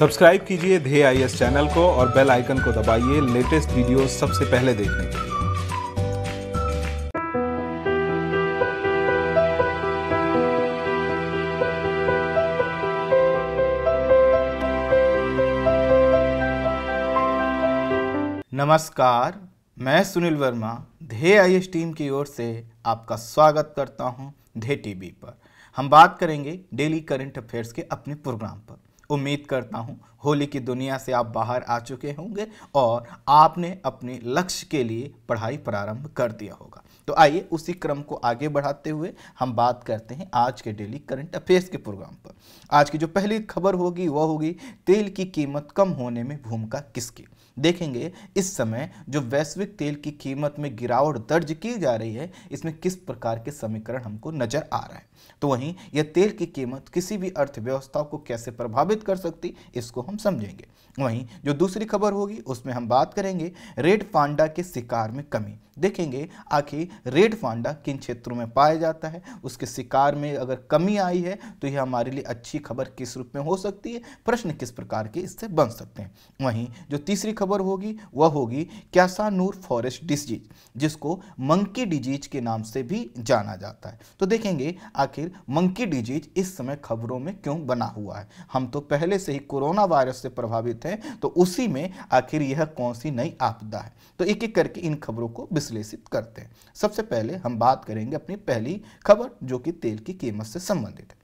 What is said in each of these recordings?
subscribe कीजिए धे I S channel को और बेल आइकन को दबाइए लेटेस्ट वीडियो सबसे पहले देखने के लिए नमस्कार मैं सुनील वर्मा धे आई एस टीम की ओर से आपका स्वागत करता हूं धे टीवी पर हम बात करेंगे डेली करंट अफेयर्स के अपने प्रोग्राम पर उम्मीद करता हूँ होली की दुनिया से आप बाहर आ चुके होंगे और आपने अपने लक्ष्य के लिए पढ़ाई प्रारंभ कर दिया होगा तो आइए उसी क्रम को आगे बढ़ाते हुए हम बात करते हैं आज के डेली करंट अफेयर्स के प्रोग्राम पर आज की जो पहली खबर होगी वह होगी तेल की कीमत कम होने में भूमिका किसकी देखेंगे इस समय जो वैश्विक तेल की कीमत में गिरावट दर्ज की जा रही है इसमें किस प्रकार के समीकरण हमको नजर आ रहा है तो वहीं यह तेल की कीमत किसी भी अर्थव्यवस्था को कैसे प्रभावित कर सकती इसको हम समझेंगे वहीं जो दूसरी खबर होगी उसमें हम बात करेंगे रेड पांडा के शिकार में कमी देखेंगे आखिर रेड पांडा किन क्षेत्रों में पाया जाता है उसके शिकार में अगर कमी आई है तो यह हमारे लिए अच्छी खबर किस रूप में हो सकती है प्रश्न किस प्रकार के इससे बन सकते हैं वहीं जो तीसरी खबर होगी वह होगी क्यासानूर फॉरेस्ट डिजीज जिसको मंकी डिजीज के नाम से भी जाना जाता है तो देखेंगे आखिर मंकी डिजीज इस समय खबरों में क्यों बना हुआ है हम तो पहले से ही कोरोना वायरस से प्रभावित संबंधित है तो उसी में आखिर यह कौन सी नई आपदा है तो एक एक करके इन खबरों को विश्लेषित करते हैं सबसे पहले हम बात करेंगे अपनी पहली खबर जो कि तेल की कीमत से संबंधित है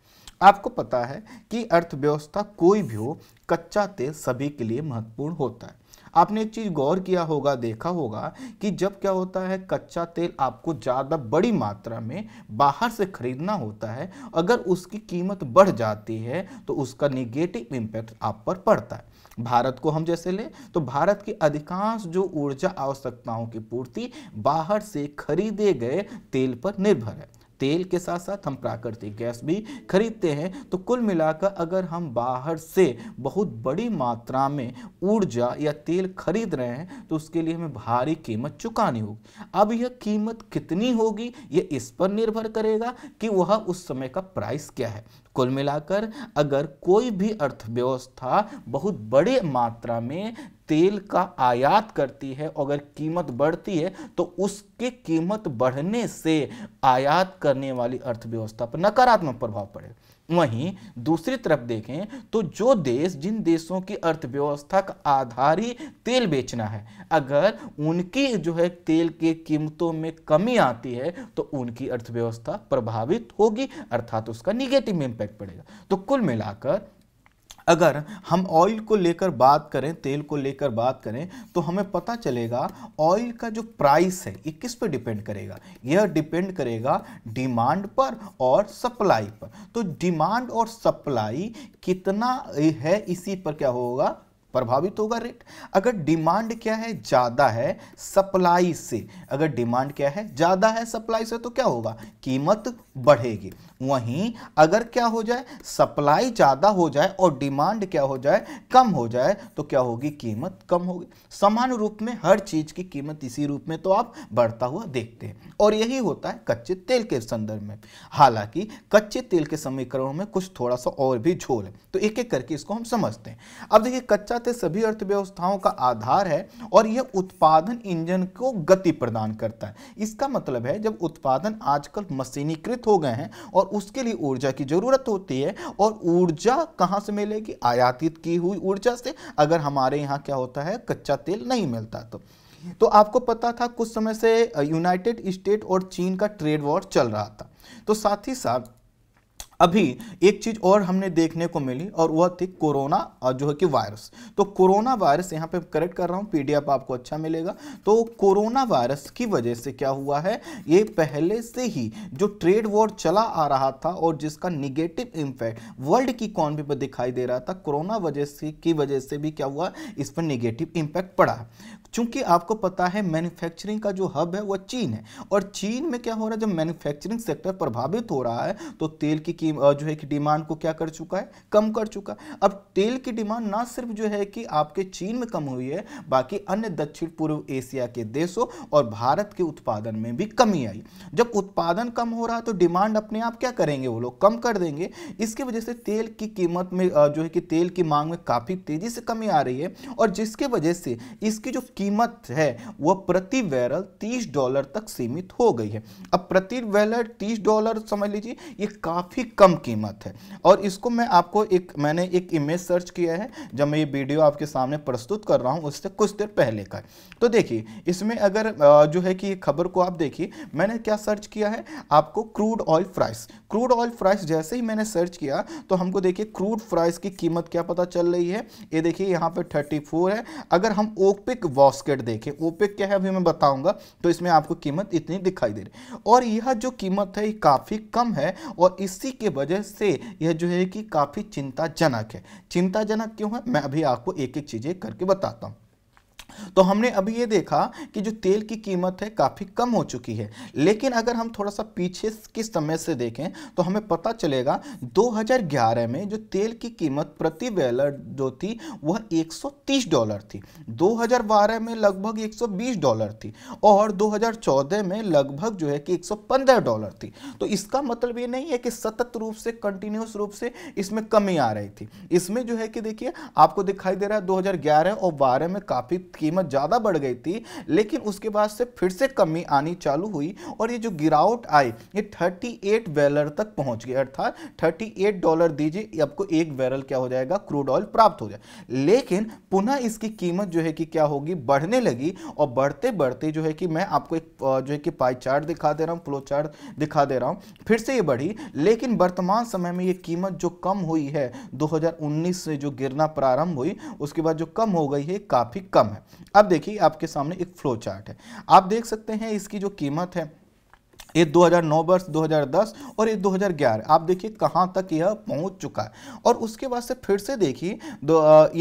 आपको पता है कि अर्थव्यवस्था कोई भी हो कच्चा तेल सभी के लिए महत्वपूर्ण होता है आपने एक चीज़ गौर किया होगा देखा होगा कि जब क्या होता है कच्चा तेल आपको ज़्यादा बड़ी मात्रा में बाहर से खरीदना होता है अगर उसकी कीमत बढ़ जाती है तो उसका निगेटिव इम्पैक्ट आप पर पड़ता है भारत को हम जैसे लें तो भारत की अधिकांश जो ऊर्जा आवश्यकताओं की पूर्ति बाहर से खरीदे गए तेल पर निर्भर है तेल के साथ साथ हम प्राकृतिक गैस भी खरीदते हैं तो कुल मिलाकर अगर हम बाहर से बहुत बड़ी मात्रा में ऊर्जा या तेल खरीद रहे हैं तो उसके लिए हमें भारी कीमत चुकानी होगी अब यह कीमत कितनी होगी यह इस पर निर्भर करेगा कि वह उस समय का प्राइस क्या है कुल मिलाकर अगर कोई भी अर्थव्यवस्था बहुत बड़े मात्रा में तेल का आयात करती है अगर कीमत बढ़ती है तो उसके कीमत बढ़ने से आयात करने वाली अर्थव्यवस्था पर नकारात्मक प्रभाव पड़ेगा वहीं दूसरी तरफ देखें तो जो देश जिन देशों की अर्थव्यवस्था का आधार ही तेल बेचना है अगर उनकी जो है तेल के कीमतों में कमी आती है तो उनकी अर्थव्यवस्था प्रभावित होगी अर्थात उसका निगेटिव इम्पैक्ट पड़ेगा तो कुल मिलाकर अगर हम ऑयल को लेकर बात करें तेल को लेकर बात करें तो हमें पता चलेगा ऑयल का जो प्राइस है ये किस पे डिपेंड करेगा यह डिपेंड करेगा डिमांड पर और सप्लाई पर तो डिमांड और सप्लाई कितना है इसी पर क्या होगा प्रभावित होगा रेट अगर डिमांड क्या है ज़्यादा है सप्लाई से अगर डिमांड क्या है ज़्यादा है सप्लाई से तो क्या होगा कीमत बढ़ेगी वहीं अगर क्या हो जाए सप्लाई ज़्यादा हो जाए और डिमांड क्या हो जाए कम हो जाए तो क्या होगी कीमत कम होगी समान रूप में हर चीज़ की कीमत इसी रूप में तो आप बढ़ता हुआ देखते हैं और यही होता है कच्चे तेल के संदर्भ में हालांकि कच्चे तेल के समीकरणों में कुछ थोड़ा सा और भी झोल है तो एक एक करके इसको हम समझते हैं अब देखिए कच्चा साथ सभी अर्थव्यवस्थाओं का आधार है और यह उत्पादन इंजन को गति प्रदान करता है इसका मतलब है जब उत्पादन आजकल मशीनीकृत हो गए हैं और उसके लिए ऊर्जा की ज़रूरत होती है और ऊर्जा कहाँ से मिलेगी आयातित की हुई ऊर्जा से अगर हमारे यहाँ क्या होता है कच्चा तेल नहीं मिलता तो तो आपको पता था कुछ समय से यूनाइटेड स्टेट और चीन का ट्रेड वॉर चल रहा था तो साथ ही साथ अभी एक चीज़ और हमने देखने को मिली और वह थी कोरोना और जो है कि वायरस तो कोरोना वायरस यहाँ पे करेक्ट कर रहा हूँ पीडीएफ आपको अच्छा मिलेगा तो कोरोना वायरस की वजह से क्या हुआ है ये पहले से ही जो ट्रेड वॉर चला आ रहा था और जिसका निगेटिव इम्पैक्ट वर्ल्ड की इकॉनमी पर दिखाई दे रहा था कोरोना वजह से की वजह से भी क्या हुआ इस पर निगेटिव इम्पैक्ट पड़ा क्योंकि आपको पता है मैन्युफैक्चरिंग का जो हब है वह चीन है और चीन में क्या हो रहा है जब मैन्युफैक्चरिंग सेक्टर प्रभावित हो रहा है तो तेल की जो है कि डिमांड को क्या कर चुका है कम कर चुका है अब तेल की डिमांड ना सिर्फ जो है कि आपके चीन में कम हुई है बाकी अन्य दक्षिण पूर्व एशिया के देशों और भारत के उत्पादन में भी कमी आई जब उत्पादन कम हो रहा है तो डिमांड अपने आप क्या करेंगे वो लोग कम कर देंगे इसकी वजह से तेल की कीमत में जो है कि तेल की मांग में काफ़ी तेज़ी से कमी आ रही है और जिसके वजह से इसकी जो कीमत है वह प्रति बैरल 30 डॉलर तक सीमित हो गई है अब प्रति बैरल 30 डॉलर समझ लीजिए ये काफ़ी कम कीमत है और इसको मैं आपको एक मैंने एक इमेज सर्च किया है जब मैं ये वीडियो आपके सामने प्रस्तुत कर रहा हूँ उससे कुछ देर पहले का तो देखिए इसमें अगर जो है कि खबर को आप देखिए मैंने क्या सर्च किया है आपको crude oil price crude oil price जैसे ही मैंने सर्च किया तो हमको देखिए क्रूड प्राइस की कीमत क्या पता चल रही है ये देखिए यहाँ पर थर्टी है अगर हम ओपिक वॉ फॉस्केट देखें ओपेक क्या है अभी मैं बताऊंगा तो इसमें आपको कीमत इतनी दिखाई दे रही है और यह जो कीमत है काफ़ी कम है और इसी के वजह से यह जो है कि काफ़ी चिंताजनक है चिंताजनक क्यों है मैं अभी आपको एक एक चीज़ें करके बताता हूँ तो हमने अभी ये देखा कि जो तेल की कीमत है काफ़ी कम हो चुकी है लेकिन अगर हम थोड़ा सा पीछे के समय से देखें तो हमें पता चलेगा 2011 में जो तेल की कीमत प्रति बैलर जो थी वह 130 डॉलर थी 2012 में लगभग 120 डॉलर थी और 2014 में लगभग जो है कि 115 डॉलर थी तो इसका मतलब ये नहीं है कि सतत रूप से कंटिन्यूस रूप से इसमें कमी आ रही थी इसमें जो है कि देखिए आपको दिखाई दे रहा है दो और बारह में काफ़ी कीमत ज़्यादा बढ़ गई थी लेकिन उसके बाद से फिर से कमी आनी चालू हुई और ये जो गिरावट आई ये 38 बैलर तक पहुँच गई अर्थात एट डॉलर दीजिए आपको एक बैरल क्या हो जाएगा क्रूड ऑयल प्राप्त हो जाए लेकिन पुनः इसकी कीमत जो है कि क्या होगी बढ़ने लगी और बढ़ते बढ़ते जो है कि मैं आपको एक जो है कि पाई चार्ट दिखा दे रहा हूँ फ्लो चार्ट दिखा दे रहा हूँ फिर से ये बढ़ी लेकिन वर्तमान समय में ये कीमत जो कम हुई है 2019 से जो गिरना प्रारंभ हुई उसके बाद जो कम हो गई है काफ़ी कम है अब देखिए आपके सामने एक फ्लो चार्ट है आप देख सकते हैं इसकी जो कीमत है ये 2009 वर्ष 2010 और ये 2011 आप देखिए कहाँ तक यह पहुँच चुका है और उसके बाद से फिर से देखिए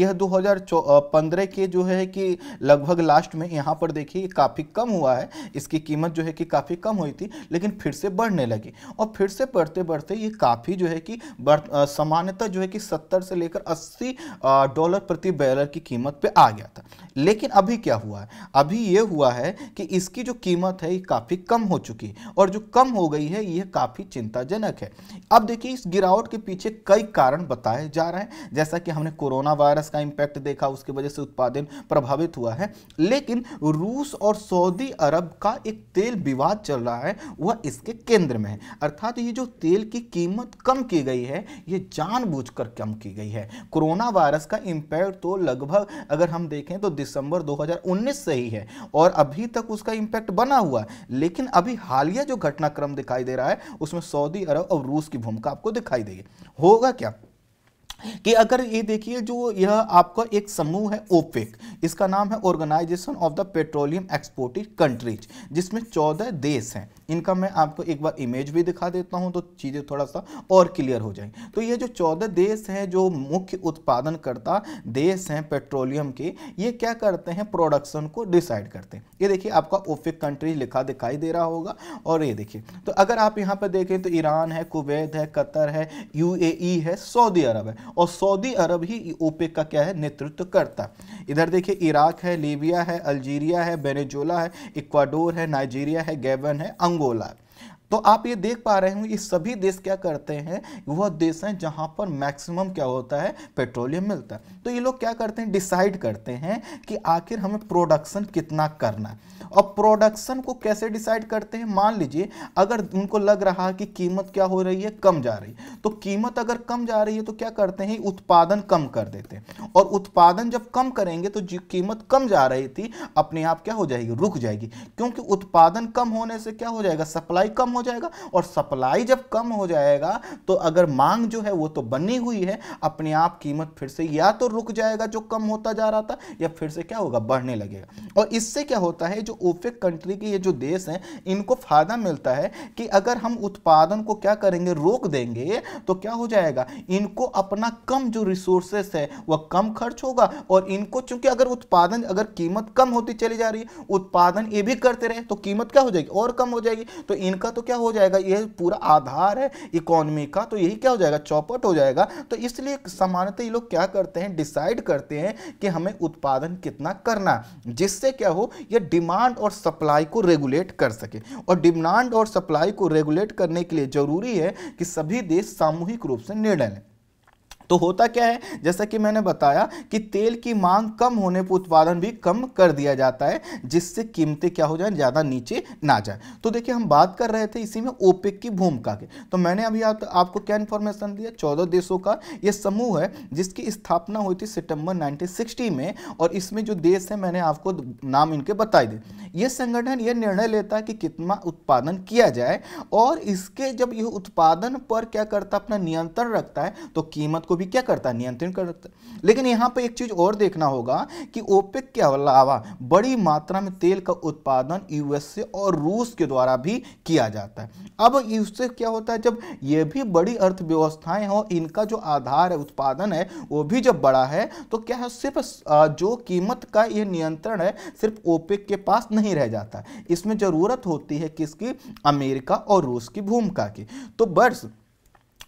यह 2015 के जो है कि लगभग लास्ट में यहाँ पर देखिए काफ़ी कम हुआ है इसकी कीमत जो है कि काफ़ी कम हुई थी लेकिन फिर से बढ़ने लगी और फिर से बढ़ते बढ़ते ये काफ़ी जो है कि सामान्यतः जो है कि सत्तर से लेकर अस्सी डॉलर प्रति बैलर की कीमत पर आ गया था लेकिन अभी क्या हुआ है अभी ये हुआ है कि इसकी जो कीमत है ये काफ़ी कम हो चुकी और और जो कम हो गई है यह काफ़ी चिंताजनक है अब देखिए इस गिरावट के पीछे कई कारण बताए जा रहे हैं जैसा कि हमने कोरोना वायरस का इंपैक्ट देखा उसकी वजह से उत्पादन प्रभावित हुआ है लेकिन रूस और सऊदी अरब का एक तेल विवाद चल रहा है वह इसके केंद्र में है अर्थात ये जो तेल की कीमत कम की गई है ये जानबूझकर कम की गई है कोरोना वायरस का इंपैक्ट तो लगभग अगर हम देखें तो दिसंबर 2019 से ही है और अभी तक उसका इंपैक्ट बना हुआ लेकिन अभी हालिया जो घटनाक्रम दिखाई दे रहा है उसमें सऊदी अरब और रूस की भूमिका आपको दिखाई देगी होगा क्या कि अगर ये देखिए जो यह आपका एक समूह है ओपेक इसका नाम है organization of the petroleum exporting countries जिसमें चौदह देश हैं इनका मैं आपको एक बार इमेज भी दिखा देता हूं तो चीज़ें थोड़ा सा और क्लियर हो जाएं तो ये जो चौदह देश हैं जो मुख्य उत्पादनकर्ता देश हैं पेट्रोलियम के ये क्या करते हैं प्रोडक्शन को डिसाइड करते हैं ये देखिए आपका ओफिक कंट्रीज लिखा दिखाई दे रहा होगा और ये देखिए तो अगर आप यहाँ पर देखें तो ईरान है कुवैत है कतर है यू है सऊदी अरब है और सऊदी अरब ही ओपेक का क्या है नेतृत्व करता इधर देखिए इराक है लीबिया है अल्जीरिया है बेनेजोला है इक्वाडोर है नाइजीरिया है गैबन है अंगोला है तो आप ये देख पा रहे होंगे ये सभी देश क्या करते हैं वह देश हैं जहाँ पर मैक्सिमम क्या होता है पेट्रोलियम मिलता है तो ये लोग क्या करते हैं डिसाइड करते हैं कि आखिर हमें प्रोडक्शन कितना करना है और प्रोडक्शन को कैसे डिसाइड करते हैं मान लीजिए अगर उनको लग रहा है कि कीमत क्या हो रही है कम जा रही है तो कीमत अगर कम जा रही है तो क्या करते हैं उत्पादन कम कर देते हैं और उत्पादन जब कम करेंगे तो जो कीमत कम जा रही थी अपने आप क्या हो जाएगी रुक जाएगी क्योंकि उत्पादन कम होने से क्या हो जाएगा सप्लाई कम हो जाएगा और सप्लाई जब कम हो जाएगा तो अगर मांग जो है वो तो बनी हुई है अपने आप कीमत फिर से या तो रुक जाएगा जो कम होता जा रहा था या फिर से क्या होगा बढ़ने लगेगा और इससे क्या होता है जो ओपेक कंट्री के ये जो देश हैं इनको फायदा मिलता है कि अगर हम उत्पादन को क्या करेंगे रोक देंगे तो क्या हो जाएगा इनको अपना कम जो रिसोर्सेस है वह कम खर्च होगा और इनको चूंकि अगर उत्पादन अगर कीमत कम होती चली जा रही है उत्पादन ये भी करते रहे तो कीमत क्या हो जाएगी और कम हो जाएगी तो इनका तो क्या हो जाएगा यह पूरा आधार है इकोनॉमी का तो यही क्या हो जाएगा चौपट हो जाएगा तो इसलिए सामान्यतः ये लोग क्या करते हैं डिसाइड करते हैं कि हमें उत्पादन कितना करना जिससे क्या हो यह डिमांड और सप्लाई को रेगुलेट कर सके और डिमांड और सप्लाई को रेगुलेट करने के लिए ज़रूरी है कि सभी देश सामूहिक रूप से निर्णय लें तो होता क्या है जैसा कि मैंने बताया कि तेल की मांग कम होने पर उत्पादन भी कम कर दिया जाता है जिससे कीमतें क्या हो जाए ज़्यादा नीचे ना जाए तो देखिए हम बात कर रहे थे इसी में ओपेक की भूमिका के तो मैंने अभी आप, आपको क्या इन्फॉर्मेशन दिया चौदह देशों का यह समूह है जिसकी स्थापना हुई थी सितंबर 1960 में और इसमें जो देश है मैंने आपको नाम इनके बताए दिए ये संगठन यह निर्णय लेता है कि कितना उत्पादन किया जाए और इसके जब यह उत्पादन पर क्या करता अपना नियंत्रण रखता है तो कीमत को भी क्या करता है नियंत्रण करता है लेकिन यहाँ पर एक चीज़ और देखना होगा कि ओपेक के अलावा बड़ी मात्रा में तेल का उत्पादन यूएसए और रूस के द्वारा भी किया जाता है अब इससे क्या होता है जब ये भी बड़ी अर्थव्यवस्थाएं हो इनका जो आधार है उत्पादन है वो भी जब बड़ा है तो क्या है सिर्फ जो कीमत का ये नियंत्रण है सिर्फ ओपेक के पास नहीं रह जाता इसमें ज़रूरत होती है किसकी अमेरिका और रूस की भूमिका की तो बर्ड्स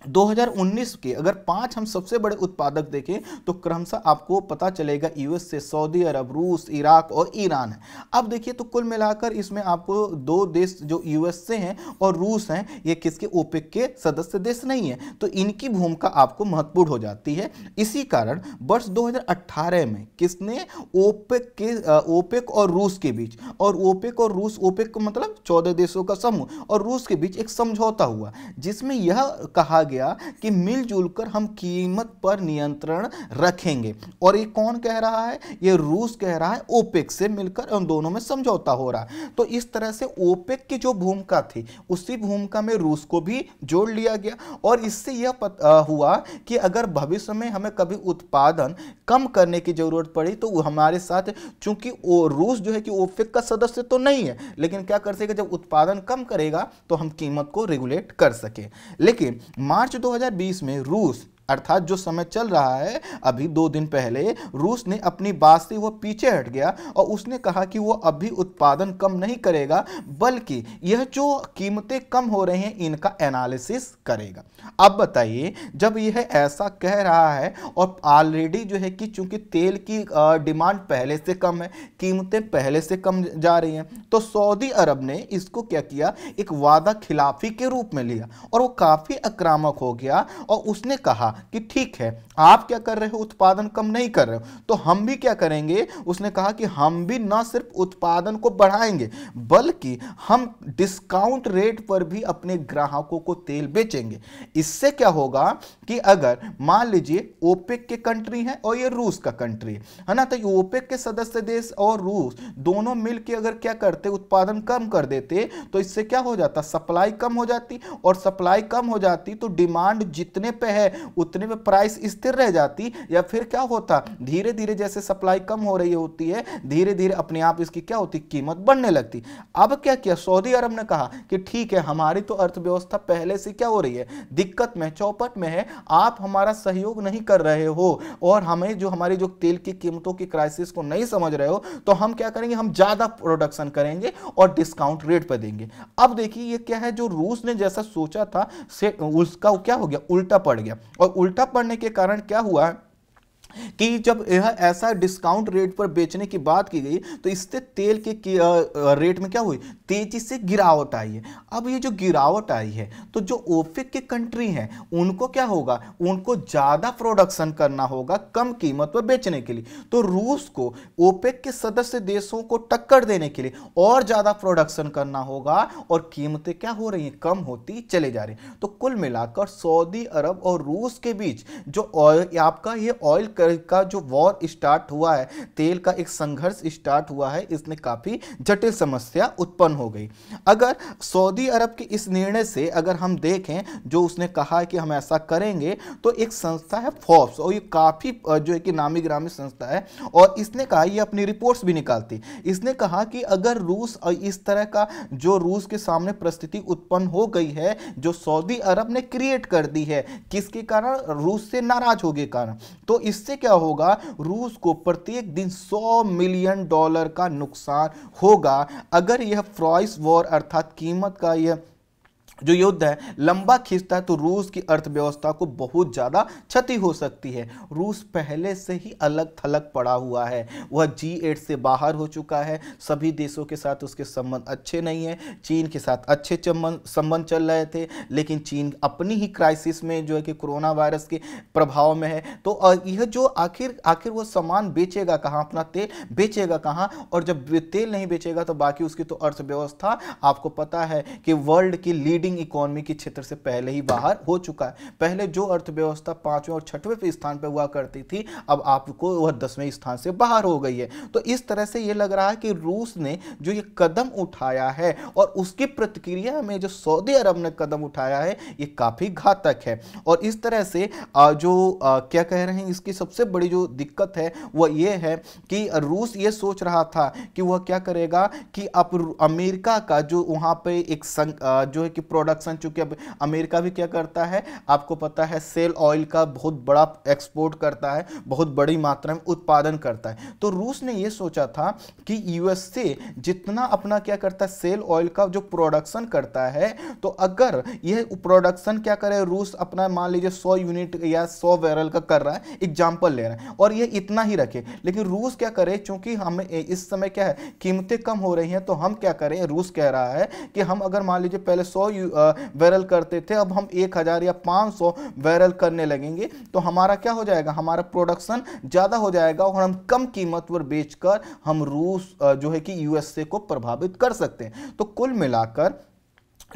2019 के अगर पांच हम सबसे बड़े उत्पादक देखें तो क्रमशः आपको पता चलेगा यूएस से सऊदी अरब रूस इराक और ईरान है अब देखिए तो कुल मिलाकर इसमें आपको दो देश जो यूएस से हैं और रूस हैं ये किसके ओपेक के सदस्य देश नहीं है तो इनकी भूमिका आपको महत्वपूर्ण हो जाती है इसी कारण वर्ष दो में किसने ओपेक के ओपेक और रूस के बीच और ओपेक और रूस ओपेक मतलब चौदह देशों का समूह और रूस के बीच एक समझौता हुआ जिसमें यह कहा गया कि मिलजुल कर हम कीमत पर नियंत्रण रखेंगे और ये कौन कह रहा है ये रूस कह रहा है ओपेक से मिलकर उन दोनों में समझौता हो रहा है तो इस तरह से ओपेक की जो भूमिका थी उसी भूमिका में रूस को भी जोड़ लिया गया और इससे यह हुआ कि अगर भविष्य में हमें कभी उत्पादन कम करने की जरूरत पड़ी तो हमारे साथ चूंकि रूस जो है कि ओपेक का सदस्य तो नहीं है लेकिन क्या कर सकेगा जब उत्पादन कम करेगा तो हम कीमत को रेगुलेट कर सके लेकिन मान मार्च 2020 में रूस अर्थात जो समय चल रहा है अभी दो दिन पहले रूस ने अपनी बात से वह पीछे हट गया और उसने कहा कि वह अभी उत्पादन कम नहीं करेगा बल्कि यह जो कीमतें कम हो रही हैं इनका एनालिसिस करेगा अब बताइए जब यह ऐसा कह रहा है और ऑलरेडी जो है कि चूंकि तेल की डिमांड पहले से कम है कीमतें पहले से कम जा रही हैं तो सऊदी अरब ने इसको क्या किया एक वादा खिलाफी के रूप में लिया और वो काफ़ी आक्रामक हो गया और उसने कहा कि ठीक है आप क्या कर रहे हो उत्पादन कम नहीं कर रहे हो तो हम भी क्या करेंगे उसने कहा कि हम भी ना सिर्फ उत्पादन को बढ़ाएंगे बल्कि हम डिस्काउंट रेट पर भी अपने ग्राहकों को तेल बेचेंगे इससे क्या होगा कि अगर मान लीजिए ओपेक के कंट्री है और ये रूस का कंट्री है ना तो ओपेक के सदस्य देश और रूस दोनों मिलकर अगर क्या करते उत्पादन कम कर देते तो इससे क्या हो जाता सप्लाई कम हो जाती और सप्लाई कम हो जाती तो डिमांड जितने पे है उतने में प्राइस स्थिर रह जाती या फिर क्या होता धीरे धीरे जैसे सप्लाई कम हो रही होती है धीरे धीरे अपने आप इसकी क्या होती कीमत बढ़ने लगती अब क्या किया सऊदी अरब ने कहा कि ठीक है हमारी तो अर्थव्यवस्था पहले से क्या हो रही है दिक्कत में चौपट में है आप हमारा सहयोग नहीं कर रहे हो और हमें जो हमारी जो तेल की कीमतों की क्राइसिस को नहीं समझ रहे हो तो हम क्या करेंगे हम ज़्यादा प्रोडक्शन करेंगे और डिस्काउंट रेट पर देंगे अब देखिए ये क्या है जो रूस ने जैसा सोचा था से उसका क्या हो गया उल्टा पड़ गया और और उल्टा पड़ने के कारण क्या हुआ कि जब यह ऐसा डिस्काउंट रेट पर बेचने की बात की गई तो इससे तेल के रेट में क्या हुई तेजी से गिरावट आई है अब ये जो गिरावट आई है तो जो ओफिक के कंट्री हैं उनको क्या होगा उनको ज़्यादा प्रोडक्शन करना होगा कम कीमत पर बेचने के लिए तो रूस को ओपेक के सदस्य देशों को टक्कर देने के लिए और ज़्यादा प्रोडक्शन करना होगा और कीमतें क्या हो रही हैं कम होती चले जा रही तो कुल मिलाकर सऊदी अरब और रूस के बीच जो ऑयल आपका ये ऑयल का जो वॉर स्टार्ट हुआ है तेल का एक संघर्ष स्टार्ट हुआ है इसने काफ़ी जटिल समस्या उत्पन्न हो गई अगर सऊदी अरब के इस निर्णय से अगर हम देखें जो उसने कहा कि हम ऐसा करेंगे तो एक संस्था है फॉर्ब्स और ये काफ़ी जो है कि नामी ग्रामी संस्था है और इसने कहा ये अपनी रिपोर्ट्स भी निकालती इसने कहा कि अगर रूस इस तरह का जो रूस के सामने परिस्थिति उत्पन्न हो गई है जो सऊदी अरब ने क्रिएट कर दी है किसके कारण रूस से नाराज हो गए कारण तो इससे इससे क्या होगा रूस को प्रत्येक दिन 100 मिलियन डॉलर का नुकसान होगा अगर यह फ्रॉइस वॉर अर्थात कीमत का यह जो युद्ध है लंबा खींचता है तो रूस की अर्थव्यवस्था को बहुत ज़्यादा क्षति हो सकती है रूस पहले से ही अलग थलग पड़ा हुआ है वह जी एट से बाहर हो चुका है सभी देशों के साथ उसके संबंध अच्छे नहीं है चीन के साथ अच्छे संबंध चल रहे थे लेकिन चीन अपनी ही क्राइसिस में जो है कि कोरोना वायरस के प्रभाव में है तो यह जो आखिर आखिर वह सामान बेचेगा कहाँ अपना तेल बेचेगा कहाँ और जब तेल नहीं बेचेगा तो बाकी उसकी तो अर्थव्यवस्था आपको पता है कि वर्ल्ड की लीडिंग ग्रोथिंग इकोनॉमी के क्षेत्र से पहले ही बाहर हो चुका है पहले जो अर्थव्यवस्था पांचवें और छठवें स्थान पर हुआ करती थी अब आपको वह दसवें स्थान से बाहर हो गई है तो इस तरह से यह लग रहा है कि रूस ने जो ये कदम उठाया है और उसकी प्रतिक्रिया में जो सऊदी अरब ने कदम उठाया है ये काफ़ी घातक है और इस तरह से जो क्या कह रहे हैं इसकी सबसे बड़ी जो दिक्कत है वह यह है कि रूस ये सोच रहा था कि वह क्या करेगा कि अब अमेरिका का जो वहां पे एक संग, जो है कि प्रोडक्शन चूंकि अब अमेरिका भी क्या करता है आपको पता है सेल ऑयल का बहुत बड़ा एक्सपोर्ट करता है बहुत बड़ी मात्रा में उत्पादन करता है तो रूस ने यह सोचा था कि यूएसए जितना अपना क्या करता है सेल ऑयल का जो प्रोडक्शन करता है तो अगर यह प्रोडक्शन क्या करे रूस अपना मान लीजिए सौ यूनिट या सौ बैरल का कर रहा है एग्जाम्पल ले रहा है और यह इतना ही रखे लेकिन रूस क्या करे चूंकि हम इस समय क्या है कीमतें कम हो रही हैं तो हम क्या करें रूस कह रहा है कि हम अगर मान लीजिए पहले सौ वायरल करते थे अब हम एक हज़ार या पाँच सौ वायरल करने लगेंगे तो हमारा क्या हो जाएगा हमारा प्रोडक्शन ज़्यादा हो जाएगा और हम कम कीमत पर बेचकर हम रूस जो है कि यूएसए को प्रभावित कर सकते हैं तो कुल मिलाकर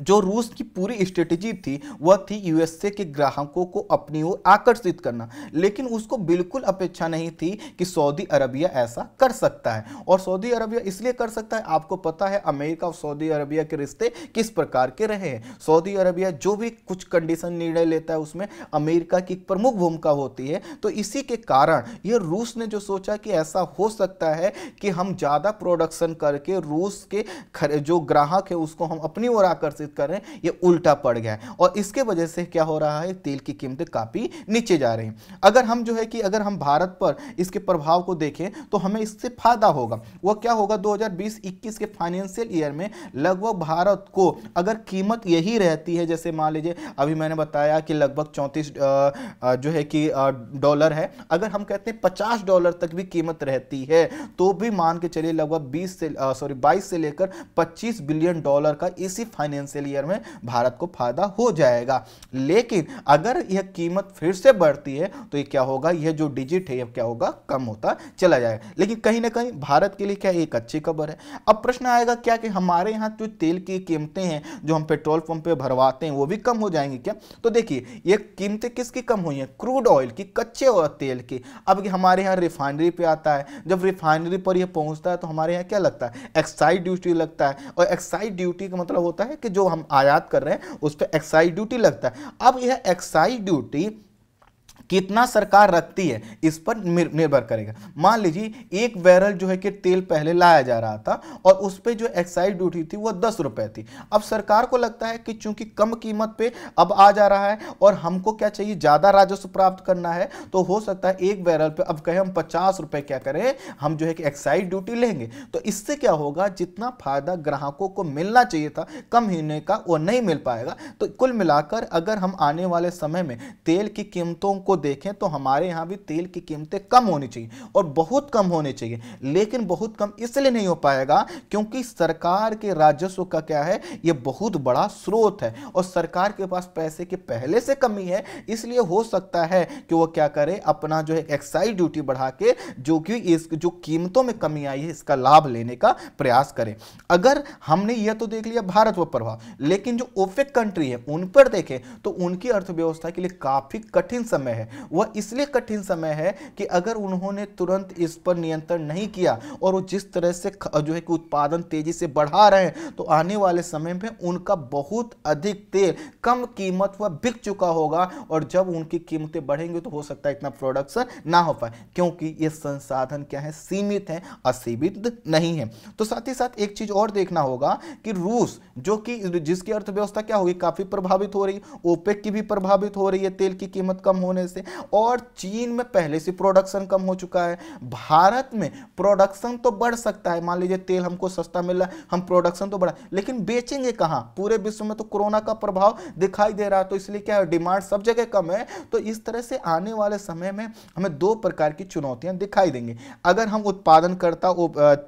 जो रूस की पूरी स्ट्रेटेजी थी वह थी यूएसए के ग्राहकों को अपनी ओर आकर्षित करना लेकिन उसको बिल्कुल अपेक्षा नहीं थी कि सऊदी अरबिया ऐसा कर सकता है और सऊदी अरबिया इसलिए कर सकता है आपको पता है अमेरिका और सऊदी अरबिया के रिश्ते किस प्रकार के रहे हैं सऊदी अरबिया जो भी कुछ कंडीशन निर्णय लेता है उसमें अमेरिका की प्रमुख भूमिका होती है तो इसी के कारण ये रूस ने जो सोचा कि ऐसा हो सकता है कि हम ज़्यादा प्रोडक्शन करके रूस के जो ग्राहक है उसको हम अपनी ओर आकर्षित विकसित कर रहे हैं ये उल्टा पड़ गया है और इसके वजह से क्या हो रहा है तेल की कीमतें काफ़ी नीचे जा रही हैं अगर हम जो है कि अगर हम भारत पर इसके प्रभाव को देखें तो हमें इससे फायदा होगा वो क्या होगा दो हज़ार के फाइनेंशियल ईयर में लगभग भारत को अगर कीमत यही रहती है जैसे मान लीजिए अभी मैंने बताया कि लगभग चौंतीस जो है कि डॉलर है अगर हम कहते हैं पचास डॉलर तक भी कीमत रहती है तो भी मान के चलिए लगभग 20 से सॉरी 22 से लेकर 25 बिलियन डॉलर का इसी फाइनेंस फाइनेंशियल ईयर में भारत को फायदा हो जाएगा लेकिन अगर यह कीमत फिर से बढ़ती है तो ये क्या होगा यह जो डिजिट है यह क्या होगा कम होता चला जाएगा लेकिन कहीं ना कहीं भारत के लिए क्या एक अच्छी खबर है अब प्रश्न आएगा क्या कि हमारे यहाँ जो तेल की कीमतें हैं जो हम पेट्रोल पंप पर भरवाते हैं वो भी कम हो जाएंगी क्या तो देखिए ये कीमतें किसकी कम हुई हैं क्रूड ऑयल की कच्चे और तेल की अब हमारे यहाँ रिफाइनरी पे आता है जब रिफाइनरी पर यह पहुंचता है तो हमारे यहाँ क्या लगता है एक्साइज ड्यूटी लगता है और एक्साइज ड्यूटी का मतलब होता है कि जो हम आयात कर रहे हैं उस पर एक्साइज ड्यूटी लगता है अब यह एक्साइज ड्यूटी कितना सरकार रखती है इस पर निर्भर करेगा मान लीजिए एक बैरल जो है कि तेल पहले लाया जा रहा था और उस पर जो एक्साइज ड्यूटी थी वो दस रुपये थी अब सरकार को लगता है कि चूंकि कम कीमत पे अब आ जा रहा है और हमको क्या चाहिए ज़्यादा राजस्व प्राप्त करना है तो हो सकता है एक बैरल पे अब कहें हम पचास रुपये क्या करें हम जो है कि एक्साइज ड्यूटी लेंगे तो इससे क्या होगा जितना फायदा ग्राहकों को मिलना चाहिए था कम होने का वो नहीं मिल पाएगा तो कुल मिलाकर अगर हम आने वाले समय में तेल की कीमतों को को देखें तो हमारे यहाँ भी तेल की कीमतें कम होनी चाहिए और बहुत कम होने चाहिए लेकिन बहुत कम इसलिए नहीं हो पाएगा क्योंकि सरकार के राजस्व का क्या है ये बहुत बड़ा स्रोत है और सरकार के पास पैसे की पहले से कमी है इसलिए हो सकता है कि वो क्या करे अपना जो है एक्साइज ड्यूटी बढ़ा के जो कि इस जो कीमतों में कमी आई है इसका लाभ लेने का प्रयास करें अगर हमने यह तो देख लिया भारत पर प्रभाव लेकिन जो ओफेक कंट्री है उन पर देखें तो उनकी अर्थव्यवस्था के लिए काफी कठिन समय है है वह इसलिए कठिन समय है कि अगर उन्होंने तुरंत इस पर नियंत्रण नहीं किया और वो जिस तरह से जो है कि उत्पादन तेजी से बढ़ा रहे हैं तो आने वाले समय में उनका बहुत अधिक तेल कम कीमत वह बिक चुका होगा और जब उनकी कीमतें बढ़ेंगी तो हो सकता है इतना प्रोडक्शन ना हो पाए क्योंकि ये संसाधन क्या है सीमित है असीमित नहीं है तो साथ ही साथ एक चीज और देखना होगा कि रूस जो कि जिसकी अर्थव्यवस्था क्या होगी काफी प्रभावित हो रही ओपेक की भी प्रभावित हो रही है तेल की कीमत कम होने से और चीन में पहले से प्रोडक्शन कम हो चुका है भारत में प्रोडक्शन तो बढ़ सकता है मान लीजिए तेल हमको सस्ता मिल रहा है हम प्रोडक्शन तो बढ़ा लेकिन बेचेंगे कहाँ पूरे विश्व में तो कोरोना का प्रभाव दिखाई दे रहा है तो इसलिए क्या है डिमांड सब जगह कम है तो इस तरह से आने वाले समय में हमें दो प्रकार की चुनौतियाँ दिखाई देंगी अगर हम उत्पादन करता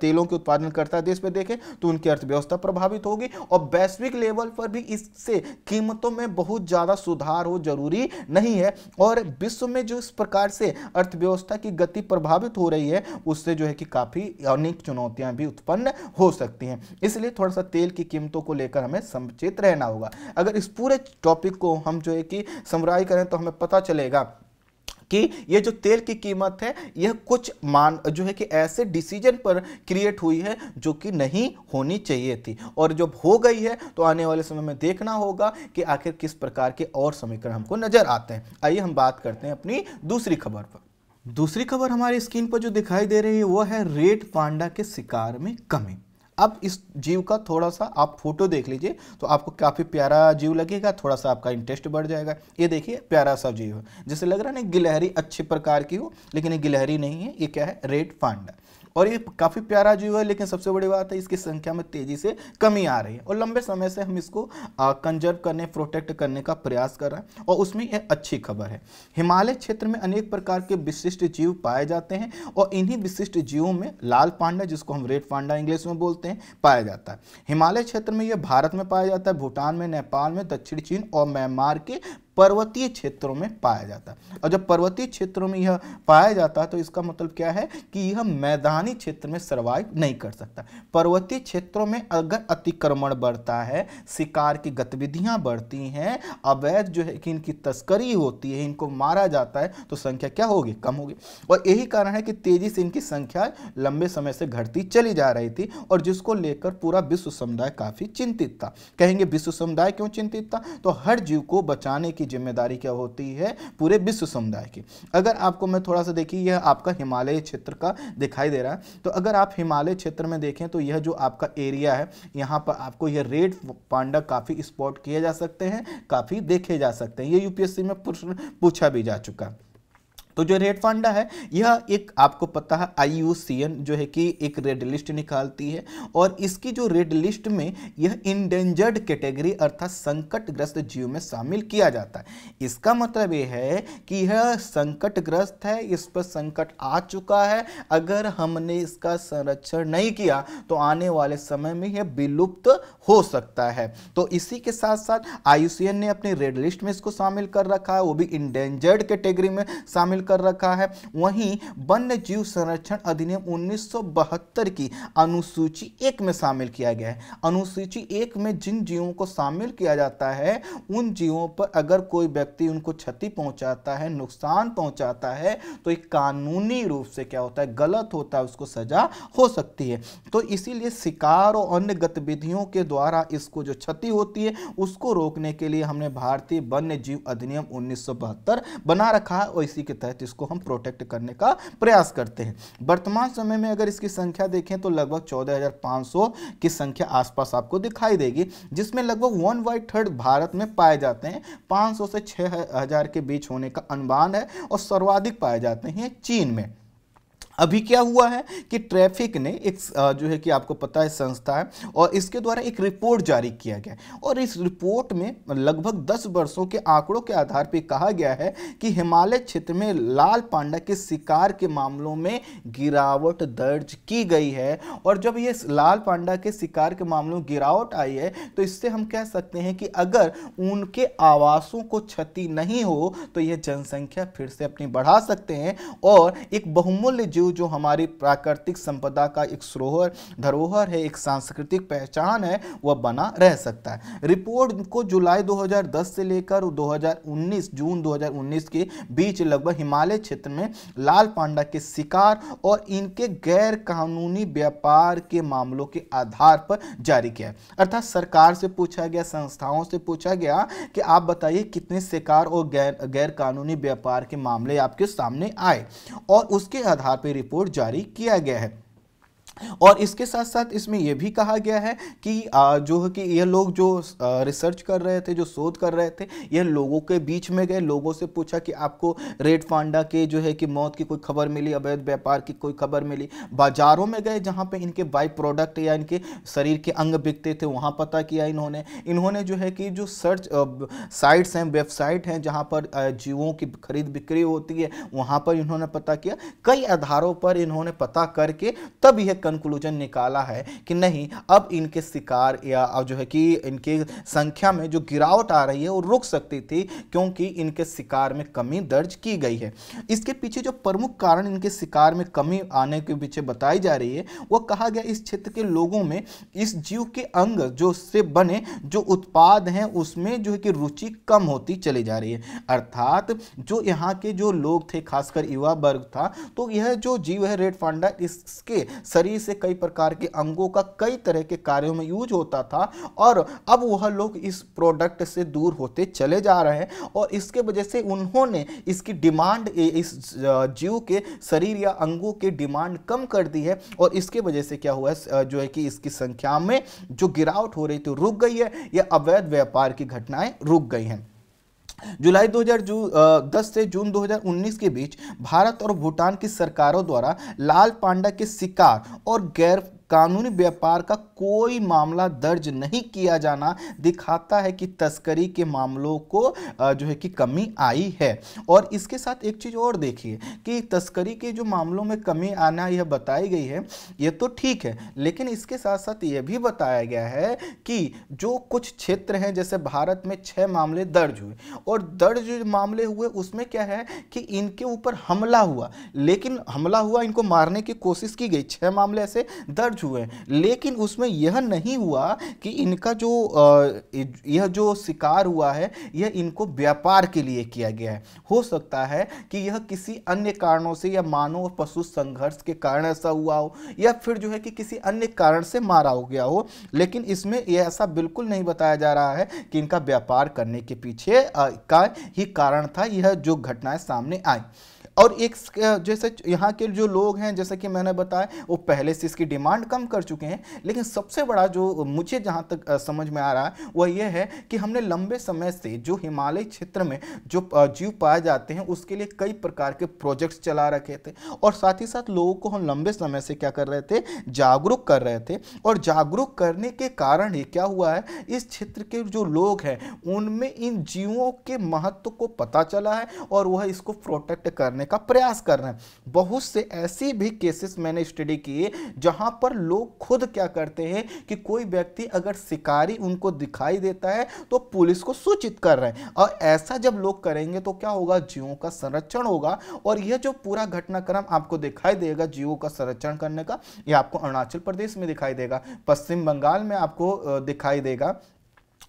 तेलों के उत्पादन करता देश में देखें तो उनकी अर्थव्यवस्था प्रभावित होगी और वैश्विक लेवल पर भी इससे कीमतों में बहुत ज़्यादा सुधार हो जरूरी नहीं है और विश्व में जो इस प्रकार से अर्थव्यवस्था की गति प्रभावित हो रही है उससे जो है कि काफ़ी अनेक चुनौतियां भी उत्पन्न हो सकती हैं इसलिए थोड़ा सा तेल की कीमतों को लेकर हमें समुचित रहना होगा अगर इस पूरे टॉपिक को हम जो है कि समराई करें तो हमें पता चलेगा कि ये जो तेल की कीमत है यह कुछ मान जो है कि ऐसे डिसीजन पर क्रिएट हुई है जो कि नहीं होनी चाहिए थी और जब हो गई है तो आने वाले समय में देखना होगा कि आखिर किस प्रकार के और समीकरण हमको नजर आते हैं आइए हम बात करते हैं अपनी दूसरी खबर पर दूसरी खबर हमारी स्क्रीन पर जो दिखाई दे रही है वह है रेड पांडा के शिकार में कमी अब इस जीव का थोड़ा सा आप फोटो देख लीजिए तो आपको काफ़ी प्यारा जीव लगेगा थोड़ा सा आपका इंटरेस्ट बढ़ जाएगा ये देखिए प्यारा सा जीव है जैसे लग रहा है ना गिलहरी अच्छे प्रकार की हो लेकिन ये गिलहरी नहीं है ये क्या है रेड है और ये काफ़ी प्यारा जीव है लेकिन सबसे बड़ी बात है इसकी संख्या में तेज़ी से कमी आ रही है और लंबे समय से हम इसको कंजर्व करने प्रोटेक्ट करने का प्रयास कर रहे हैं और उसमें यह अच्छी खबर है हिमालय क्षेत्र में अनेक प्रकार के विशिष्ट जीव पाए जाते हैं और इन्हीं विशिष्ट जीवों में लाल पांडा जिसको हम रेड पांडा इंग्लिश में बोलते हैं पाया जाता है हिमालय क्षेत्र में यह भारत में पाया जाता है भूटान में नेपाल में दक्षिण चीन और म्यांमार के पर्वतीय क्षेत्रों में पाया जाता है और जब पर्वतीय क्षेत्रों में यह पाया जाता है तो इसका मतलब क्या है कि यह मैदानी क्षेत्र में सर्वाइव नहीं कर सकता पर्वतीय क्षेत्रों में अगर अतिक्रमण बढ़ता है शिकार की गतिविधियां बढ़ती हैं अवैध जो है कि इनकी तस्करी होती है इनको मारा जाता है तो संख्या क्या होगी कम होगी और यही कारण है कि तेजी से इनकी संख्या लंबे समय से घटती चली जा रही थी और जिसको लेकर पूरा विश्व समुदाय काफी चिंतित था कहेंगे विश्व समुदाय क्यों चिंतित था तो हर जीव को बचाने की की जिम्मेदारी क्या होती है पूरे विश्व समुदाय की अगर आपको मैं थोड़ा सा देखिए यह आपका हिमालय क्षेत्र का दिखाई दे रहा है तो अगर आप हिमालय क्षेत्र में देखें तो यह जो आपका एरिया है यहाँ पर आपको यह रेड पांडा काफ़ी स्पॉट किए जा सकते हैं काफ़ी देखे जा सकते हैं ये यूपीएससी में पूछा भी जा चुका है तो जो रेड फांडा है यह एक आपको पता है आई जो है कि एक रेड लिस्ट निकालती है और इसकी जो रेड लिस्ट में यह इंडेंजर्ड कैटेगरी अर्थात संकटग्रस्त जीव में शामिल किया जाता है इसका मतलब यह है कि यह संकटग्रस्त है इस पर संकट आ चुका है अगर हमने इसका संरक्षण नहीं किया तो आने वाले समय में यह विलुप्त हो सकता है तो इसी के साथ साथ आई ने अपनी रेड लिस्ट में इसको शामिल कर रखा है वो भी इंडेंजर्ड कैटेगरी में शामिल कर रखा है वहीं वन्य जीव संरक्षण अधिनियम 1972 की अनुसूची एक में शामिल किया गया है अनुसूची एक में जिन जीवों को शामिल किया जाता है उन जीवों पर अगर कोई व्यक्ति उनको क्षति पहुंचाता है नुकसान पहुंचाता है तो एक कानूनी रूप से क्या होता है गलत होता है उसको सजा हो सकती है तो इसीलिए शिकार और अन्य गतिविधियों के द्वारा इसको जो क्षति होती है उसको रोकने के लिए हमने भारतीय वन्य जीव अधिनियम उन्नीस बना रखा है और इसी के तहत तो इसको हम प्रोटेक्ट करने का प्रयास करते हैं वर्तमान समय में अगर इसकी संख्या देखें तो लगभग 14,500 की संख्या आसपास आपको दिखाई देगी जिसमें लगभग वन बाई थर्ड भारत में पाए जाते हैं 500 से 6000 के बीच होने का अनुमान है और सर्वाधिक पाए जाते हैं चीन में अभी क्या हुआ है कि ट्रैफिक ने एक जो है कि आपको पता है संस्था है और इसके द्वारा एक रिपोर्ट जारी किया गया और इस रिपोर्ट में लगभग दस वर्षों के आंकड़ों के आधार पर कहा गया है कि हिमालय क्षेत्र में लाल पांडा के शिकार के मामलों में गिरावट दर्ज की गई है और जब ये लाल पांडा के शिकार के मामलों में गिरावट आई है तो इससे हम कह सकते हैं कि अगर उनके आवासों को क्षति नहीं हो तो यह जनसंख्या फिर से अपनी बढ़ा सकते हैं और एक बहुमूल्य जीव वायु जो हमारी प्राकृतिक संपदा का एक सरोहर धरोहर है एक सांस्कृतिक पहचान है वह बना रह सकता है रिपोर्ट को जुलाई 2010 से लेकर 2019 जून 2019 के बीच लगभग हिमालय क्षेत्र में लाल पांडा के शिकार और इनके गैर कानूनी व्यापार के मामलों के आधार पर जारी किया अर्थात सरकार से पूछा गया संस्थाओं से पूछा गया कि आप बताइए कितने शिकार और गैर गैर कानूनी व्यापार के मामले आपके सामने आए और उसके आधार पर रिपोर्ट जारी किया गया है और इसके साथ साथ इसमें यह भी कहा गया है कि जो है कि यह लोग जो रिसर्च कर रहे थे जो शोध कर रहे थे ये लोगों के बीच में गए लोगों से पूछा कि आपको रेड फांडा के जो है कि मौत की कोई खबर मिली अवैध व्यापार की कोई खबर मिली बाजारों में गए जहाँ पर इनके बाई प्रोडक्ट या इनके शरीर के अंग बिकते थे वहाँ पता किया इन्होंने इन्होंने जो है कि जो सर्च साइट्स हैं वेबसाइट हैं जहाँ पर जीवों की खरीद बिक्री होती है वहाँ पर इन्होंने पता किया कई आधारों पर इन्होंने पता करके तब यह कंक्लूजन निकाला है कि नहीं अब इनके शिकार या अब जो है कि इनके संख्या में जो गिरावट आ रही है वो रुक सकती थी क्योंकि इनके शिकार में कमी दर्ज की गई है इसके पीछे जो प्रमुख कारण इनके शिकार में कमी आने के पीछे बताई जा रही है वो कहा गया इस क्षेत्र के लोगों में इस जीव के अंग जो से बने जो उत्पाद हैं उसमें जो है कि रुचि कम होती चली जा रही है अर्थात जो यहाँ के जो लोग थे खासकर युवा वर्ग था तो यह जो जीव है रेड फांडा इसके शरीर कई से कई प्रकार के अंगों का कई तरह के कार्यों में यूज होता था और अब वह लोग इस प्रोडक्ट से दूर होते चले जा रहे हैं और इसके वजह से उन्होंने इसकी डिमांड इस जीव के शरीर या अंगों की डिमांड कम कर दी है और इसके वजह से क्या हुआ है जो है कि इसकी संख्या में जो गिरावट हो रही थी रुक गई है या अवैध व्यापार की घटनाएं रुक गई हैं जुलाई 2010 से जून 2019 के बीच भारत और भूटान की सरकारों द्वारा लाल पांडा के शिकार और गैर कानूनी व्यापार का कोई मामला दर्ज नहीं किया जाना दिखाता है कि तस्करी के मामलों को जो है कि कमी आई है और इसके साथ एक चीज़ और देखिए कि तस्करी के जो मामलों में कमी आना यह बताई गई है ये तो ठीक है लेकिन इसके साथ साथ यह भी बताया गया है कि जो कुछ क्षेत्र हैं जैसे भारत में छः मामले दर्ज हुए और दर्ज मामले हुए उसमें क्या है कि इनके ऊपर हमला हुआ लेकिन हमला हुआ इनको मारने की कोशिश की गई छः मामले ऐसे दर्ज चार्ज हुए लेकिन उसमें यह नहीं हुआ कि इनका जो यह जो शिकार हुआ है यह इनको व्यापार के लिए किया गया है हो सकता है कि यह किसी अन्य कारणों से या मानव और पशु संघर्ष के कारण ऐसा हुआ हो या फिर जो है कि किसी अन्य कारण से मारा हो गया हो लेकिन इसमें यह ऐसा बिल्कुल नहीं बताया जा रहा है कि इनका व्यापार करने के पीछे का ही कारण था यह जो घटनाएं सामने आई और एक जैसे यहाँ के जो लोग हैं जैसे कि मैंने बताया वो पहले से इसकी डिमांड कम कर चुके हैं लेकिन सबसे बड़ा जो मुझे जहाँ तक समझ में आ रहा है वह यह है कि हमने लंबे समय से जो हिमालय क्षेत्र में जो जीव पाए जाते हैं उसके लिए कई प्रकार के प्रोजेक्ट्स चला रखे थे और साथ ही साथ लोगों को हम लंबे समय से क्या कर रहे थे जागरूक कर रहे थे और जागरूक करने के कारण ही क्या हुआ है इस क्षेत्र के जो लोग हैं उनमें इन जीवों के महत्व को पता चला है और वह इसको प्रोटेक्ट करने करने का प्रयास कर रहे हैं बहुत से ऐसी भी केसेस मैंने स्टडी किए जहां पर लोग खुद क्या करते हैं कि कोई व्यक्ति अगर शिकारी उनको दिखाई देता है तो पुलिस को सूचित कर रहे हैं और ऐसा जब लोग करेंगे तो क्या होगा जीवों का संरक्षण होगा और यह जो पूरा घटनाक्रम आपको दिखाई देगा जीवों का संरक्षण करने का यह आपको अरुणाचल प्रदेश में दिखाई देगा पश्चिम बंगाल में आपको दिखाई देगा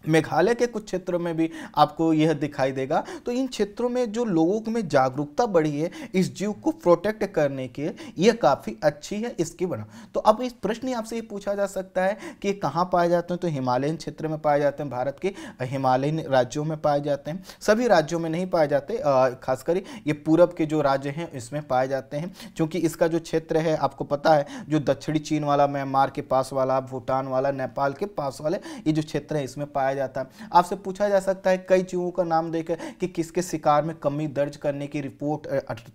मेघालय के कुछ क्षेत्रों में भी आपको यह दिखाई देगा तो इन क्षेत्रों में जो लोगों में जागरूकता बढ़ी है इस जीव को प्रोटेक्ट करने के यह काफ़ी अच्छी है इसकी बना तो अब इस प्रश्न आपसे ये पूछा जा सकता है कि कहाँ पाए जाते हैं तो हिमालयन क्षेत्र में पाए जाते हैं भारत के हिमालयन राज्यों में पाए जाते हैं सभी राज्यों में नहीं पाए जाते खासकर ये पूरब के जो राज्य हैं इसमें पाए जाते हैं क्योंकि इसका जो क्षेत्र है आपको पता है जो दक्षिणी चीन वाला म्यांमार के पास वाला भूटान वाला नेपाल के पास वाले ये जो क्षेत्र है इसमें पाया बताया जाता है आपसे पूछा जा सकता है कई चूहों का नाम देकर कि किसके शिकार में कमी दर्ज करने की रिपोर्ट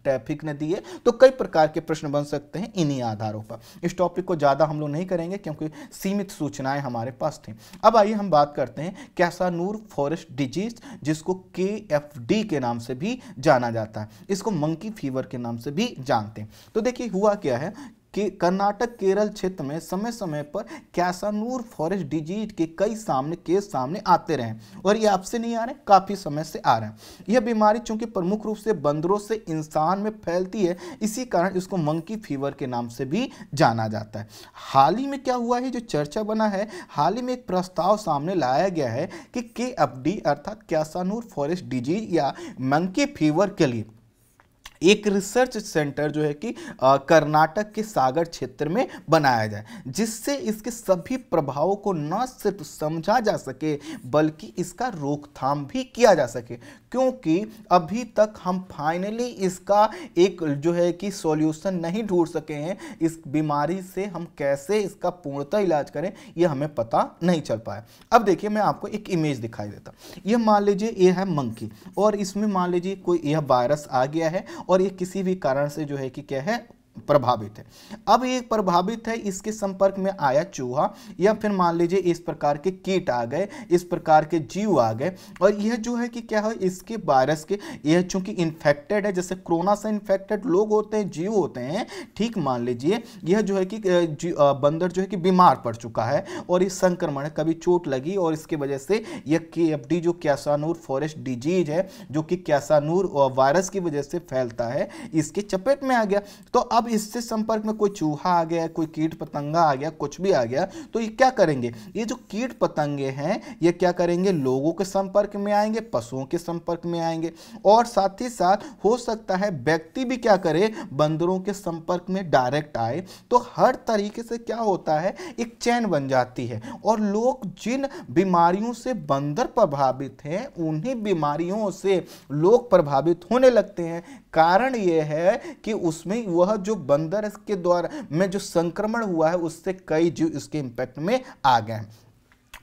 ट्रैफिक ने दी है तो कई प्रकार के प्रश्न बन सकते हैं इन्हीं आधारों पर इस टॉपिक को ज़्यादा हम लोग नहीं करेंगे क्योंकि सीमित सूचनाएं हमारे पास थी अब आइए हम बात करते हैं कैसानूर फॉरेस्ट डिजीज जिसको के एफ डी के नाम से भी जाना जाता है इसको मंकी फीवर के नाम से भी जानते हैं तो देखिए हुआ क्या है के कर्नाटक केरल क्षेत्र में समय समय पर कैसानूर फॉरेस्ट डिजीज के कई सामने केस सामने आते रहे और ये आपसे नहीं आ रहे काफ़ी समय से आ रहे हैं यह बीमारी चूंकि प्रमुख रूप से बंदरों से इंसान में फैलती है इसी कारण इसको मंकी फीवर के नाम से भी जाना जाता है हाल ही में क्या हुआ है जो चर्चा बना है हाल ही में एक प्रस्ताव सामने लाया गया है कि के अर्थात कैसानूर फॉरेस्ट डिजीज या मंकी फीवर के लिए एक रिसर्च सेंटर जो है कि कर्नाटक के सागर क्षेत्र में बनाया जाए जिससे इसके सभी प्रभावों को न सिर्फ समझा जा सके बल्कि इसका रोकथाम भी किया जा सके क्योंकि अभी तक हम फाइनली इसका एक जो है कि सॉल्यूशन नहीं ढूंढ सके हैं इस बीमारी से हम कैसे इसका पूर्णतः इलाज करें यह हमें पता नहीं चल पाया अब देखिए मैं आपको एक इमेज दिखाई देता यह मान लीजिए ये है मंकी और इसमें मान लीजिए कोई यह वायरस आ गया है और ये किसी भी कारण से जो है कि क्या है प्रभावित है अब ये प्रभावित है इसके संपर्क में आया चूहा या फिर मान लीजिए इस प्रकार के कीट आ गए इस प्रकार के जीव आ गए और यह जो है कि क्या है इसके वायरस के यह चूंकि इन्फेक्टेड है जैसे कोरोना से इन्फेक्टेड लोग होते हैं जीव होते हैं ठीक मान लीजिए यह जो है कि बंदर जो है कि बीमार पड़ चुका है और इस संक्रमण कभी चोट लगी और इसकी वजह से यह के जो कैसानूर फॉरेस्ट डिजीज है जो कि कैसानूर वायरस की वजह से फैलता है इसके चपेट में आ गया तो अब अब इससे संपर्क में कोई चूहा आ गया कोई कीट पतंगा आ गया कुछ भी आ गया तो ये क्या करेंगे ये जो कीट पतंगे हैं ये क्या करेंगे लोगों के संपर्क में आएंगे पशुओं के संपर्क में आएंगे और साथ ही साथ हो सकता है व्यक्ति भी क्या करे बंदरों के संपर्क में डायरेक्ट आए तो हर तरीके से क्या होता है एक चैन बन जाती है और लोग जिन बीमारियों से बंदर प्रभावित हैं उन्हीं बीमारियों से लोग प्रभावित होने लगते हैं कारण यह है कि उसमें वह जो बंदर के द्वारा में जो संक्रमण हुआ है उससे कई जीव इसके इम्पैक्ट में आ गए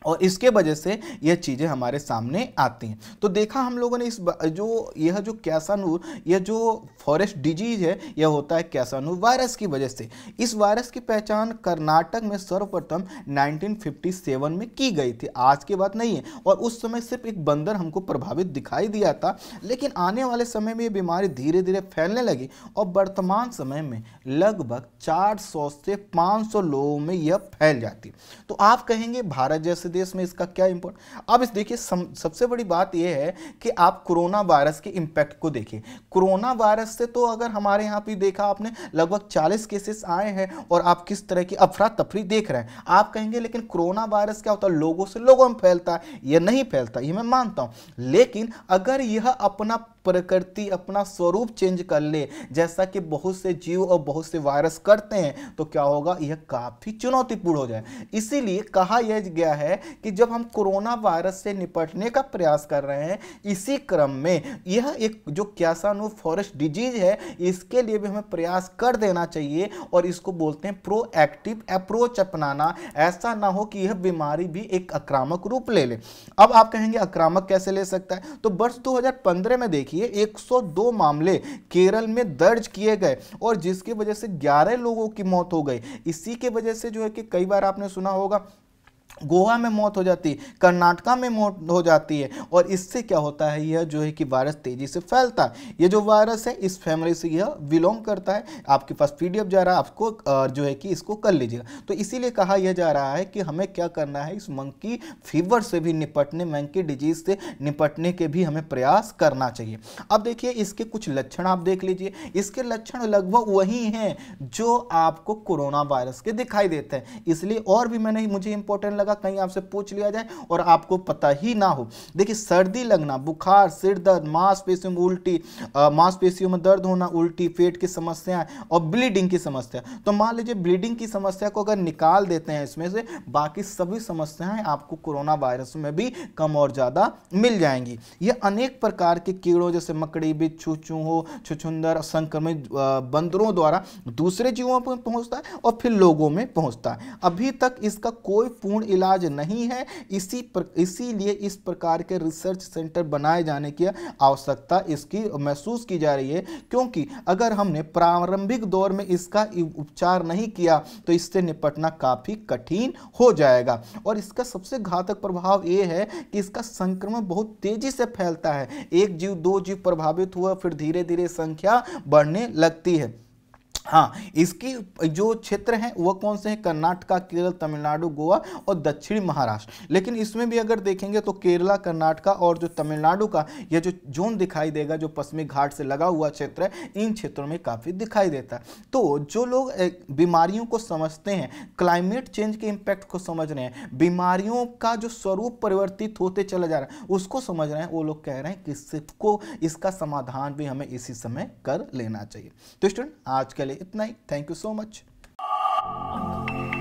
और इसके वजह से यह चीज़ें हमारे सामने आती हैं तो देखा हम लोगों ने इस जो यह जो कैसानूर यह जो फॉरेस्ट डिजीज है यह होता है कैसानूर वायरस की वजह से इस वायरस की पहचान कर्नाटक में सर्वप्रथम 1957 में की गई थी आज की बात नहीं है और उस समय सिर्फ एक बंदर हमको प्रभावित दिखाई दिया था लेकिन आने वाले समय में ये बीमारी धीरे धीरे फैलने लगी और वर्तमान समय में लगभग चार से पाँच लोगों में यह फैल जाती तो आप कहेंगे भारत जैसे देश में इसका क्या इम्पोर्ट अब इस देखिए सबसे बड़ी बात यह है कि आप कोरोना वायरस के इम्पैक्ट को देखिए कोरोना वायरस से तो अगर हमारे यहाँ पे देखा आपने लगभग 40 केसेस आए हैं और आप किस तरह की अफरा तफरी देख रहे हैं आप कहेंगे लेकिन कोरोना वायरस क्या होता है लोगों से लोगों में फैलता है यह नहीं फैलता यह मैं मानता हूँ लेकिन अगर यह अपना प्रकृति अपना स्वरूप चेंज कर ले जैसा कि बहुत से जीव और बहुत से वायरस करते हैं तो क्या होगा यह काफ़ी चुनौतीपूर्ण हो जाए इसीलिए कहा यह गया है कि जब हम कोरोना वायरस से निपटने का प्रयास कर रहे हैं इसी क्रम में यह एक जो क्यासानो फॉरेस्ट डिजीज है इसके लिए भी हमें प्रयास कर देना चाहिए और इसको बोलते हैं प्रोएक्टिव अप्रोच अपनाना ऐसा ना हो कि यह बीमारी भी एक आक्रामक रूप ले ले अब आप कहेंगे आक्रामक कैसे ले सकता है तो वर्ष दो में देखिए देखिए 102 मामले केरल में दर्ज किए गए और जिसकी वजह से 11 लोगों की मौत हो गई इसी के वजह से जो है कि कई बार आपने सुना होगा गोवा में मौत हो जाती है कर्नाटका में मौत हो जाती है और इससे क्या होता है यह जो है कि वायरस तेजी से फैलता है ये जो वायरस है इस फैमिली से यह बिलोंग करता है आपके पास पी डी जा रहा है आपको जो है कि इसको कर लीजिएगा तो इसीलिए कहा यह जा रहा है कि हमें क्या करना है इस मंकी फीवर से भी निपटने मंकी डिजीज से निपटने के भी हमें प्रयास करना चाहिए अब देखिए इसके कुछ लक्षण आप देख लीजिए इसके लक्षण लगभग वही हैं जो आपको कोरोना वायरस के दिखाई देते हैं इसलिए और भी मैंने मुझे इंपॉर्टेंट लगा लगा कहीं आपसे पूछ लिया जाए और आपको पता ही ना हो देखिए सर्दी लगना बुखार सिर दर्द मांसपेशियों में उल्टी मांसपेशियों में दर्द होना उल्टी पेट की समस्याएं और ब्लीडिंग की समस्या तो मान लीजिए ब्लीडिंग की समस्या को अगर निकाल देते हैं इसमें से बाकी सभी समस्याएं आपको कोरोना वायरस में भी कम और ज़्यादा मिल जाएंगी ये अनेक प्रकार के कीड़ों जैसे मकड़ी बिच्छू चूहों छुछुंदर संक्रमित बंदरों द्वारा दूसरे जीवों पर पहुंचता है और फिर लोगों में पहुंचता है अभी तक इसका कोई पूर्ण इलाज नहीं है इसी पर इसीलिए इस प्रकार के रिसर्च सेंटर बनाए जाने की आवश्यकता इसकी महसूस की जा रही है क्योंकि अगर हमने प्रारंभिक दौर में इसका उपचार नहीं किया तो इससे निपटना काफ़ी कठिन हो जाएगा और इसका सबसे घातक प्रभाव ये है कि इसका संक्रमण बहुत तेज़ी से फैलता है एक जीव दो जीव प्रभावित हुआ फिर धीरे धीरे संख्या बढ़ने लगती है हाँ इसकी जो क्षेत्र हैं वह कौन से हैं कर्नाटका केरल तमिलनाडु गोवा और दक्षिणी महाराष्ट्र लेकिन इसमें भी अगर देखेंगे तो केरला कर्नाटका और जो तमिलनाडु का यह जो जोन दिखाई देगा जो पश्चिमी घाट से लगा हुआ क्षेत्र है इन क्षेत्रों में काफ़ी दिखाई देता है तो जो लोग बीमारियों को समझते हैं क्लाइमेट चेंज के इम्पैक्ट को समझ रहे हैं बीमारियों का जो स्वरूप परिवर्तित होते चला जा रहा है उसको समझ रहे हैं वो लोग कह रहे हैं कि इसको इसका समाधान भी हमें इसी समय कर लेना चाहिए तो स्टूडेंट आज के लिए इतना ही थैंक यू सो मच